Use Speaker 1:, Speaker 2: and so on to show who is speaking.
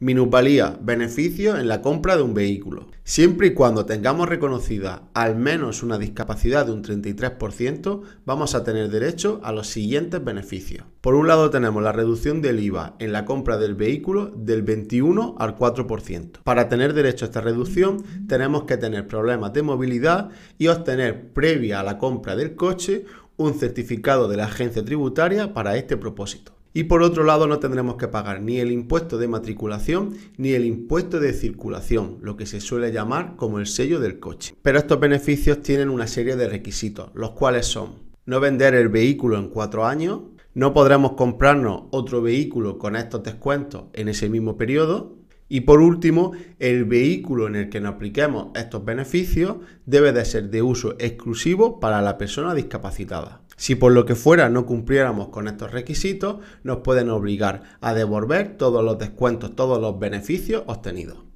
Speaker 1: minusvalía, beneficio en la compra de un vehículo. Siempre y cuando tengamos reconocida al menos una discapacidad de un 33%, vamos a tener derecho a los siguientes beneficios. Por un lado tenemos la reducción del IVA en la compra del vehículo del 21 al 4%. Para tener derecho a esta reducción tenemos que tener problemas de movilidad y obtener previa a la compra del coche un certificado de la agencia tributaria para este propósito. Y por otro lado no tendremos que pagar ni el impuesto de matriculación ni el impuesto de circulación, lo que se suele llamar como el sello del coche. Pero estos beneficios tienen una serie de requisitos, los cuales son no vender el vehículo en cuatro años, no podremos comprarnos otro vehículo con estos descuentos en ese mismo periodo, y por último, el vehículo en el que nos apliquemos estos beneficios debe de ser de uso exclusivo para la persona discapacitada. Si por lo que fuera no cumpliéramos con estos requisitos, nos pueden obligar a devolver todos los descuentos, todos los beneficios obtenidos.